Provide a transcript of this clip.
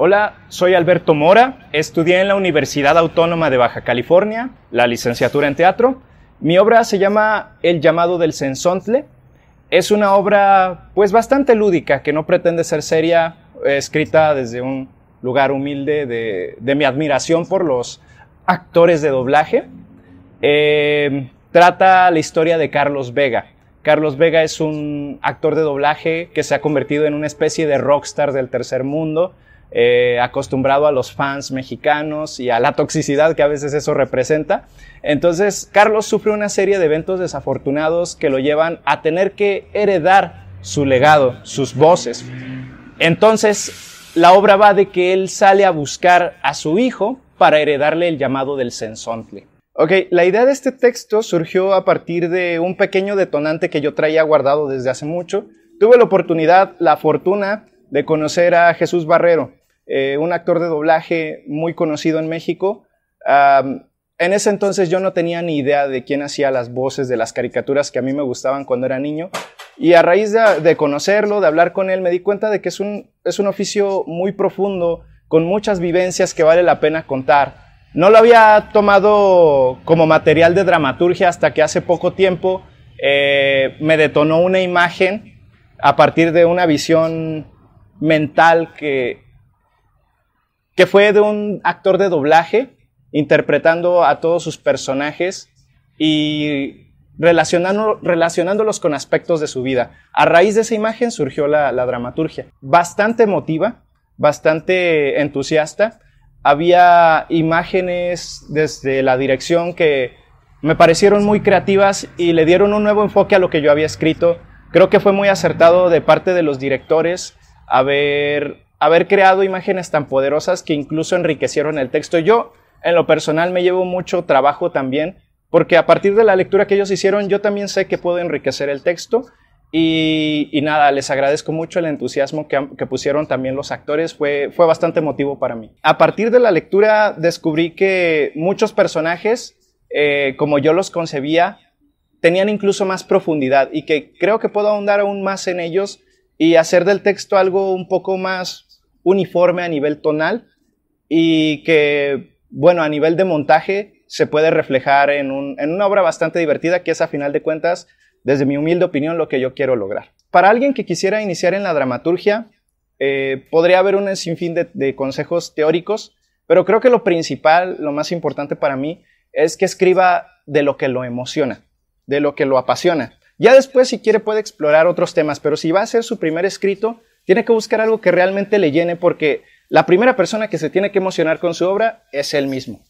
Hola, soy Alberto Mora, estudié en la Universidad Autónoma de Baja California la licenciatura en teatro. Mi obra se llama El llamado del Censontle. Es una obra pues bastante lúdica que no pretende ser seria, eh, escrita desde un lugar humilde de, mi admiración por los actores de doblaje. Eh, trata la historia de Carlos Vega, Carlos Vega es un actor de doblaje que se ha convertido en una especie de rockstar del tercer mundo, eh, acostumbrado a los fans mexicanos y a la toxicidad que a veces eso representa. Entonces, Carlos sufre una serie de eventos desafortunados que lo llevan a tener que heredar su legado, sus voces. Entonces, la obra va de que él sale a buscar a su hijo para heredarle el llamado del sensontle. Ok, la idea de este texto surgió a partir de un pequeño detonante que yo traía guardado desde hace mucho. Tuve la oportunidad, la fortuna de conocer a Jesús Barrero, eh, un actor de doblaje muy conocido en México. en ese entonces yo no tenía ni idea de quién hacía las voces de las caricaturas que a mí me gustaban cuando era niño. Y a raíz de, conocerlo, de hablar con él, me di cuenta de que es un, es un oficio muy profundo, con muchas vivencias que vale la pena contar. No lo había tomado como material de dramaturgia hasta que hace poco tiempo eh, me detonó una imagen a partir de una visión mental que, que fue de un actor de doblaje interpretando a todos sus personajes y relacionando, relacionándolos con aspectos de su vida. A raíz de esa imagen surgió la, la dramaturgia, bastante emotiva, bastante entusiasta. Había imágenes desde la dirección que me parecieron muy creativas y le dieron un nuevo enfoque a lo que yo había escrito. Creo que fue muy acertado de parte de los directores haber haber creado imágenes tan poderosas que incluso enriquecieron el texto. Yo, en lo personal, me llevo mucho trabajo también, porque a partir de la lectura que ellos hicieron, yo también sé que puedo enriquecer el texto. Y, nada, les agradezco mucho el entusiasmo que, pusieron también los actores, fue, fue bastante motivo para mí. A partir de la lectura descubrí que muchos personajes, eh, como yo los concebía, tenían incluso más profundidad y que creo que puedo ahondar aún más en ellos y hacer del texto algo un poco más uniforme a nivel tonal y que, bueno, a nivel de montaje se puede reflejar en, una obra bastante divertida que es a final de cuentas, desde mi humilde opinión, lo que yo quiero lograr. Para alguien que quisiera iniciar en la dramaturgia, eh, podría haber un sinfín de consejos teóricos, pero creo que lo principal, lo más importante para mí, es que escriba de lo que lo emociona, de lo que lo apasiona. Ya después, si quiere, puede explorar otros temas, pero si va a ser su primer escrito, tiene que buscar algo que realmente le llene porque la primera persona que se tiene que emocionar con su obra es él mismo.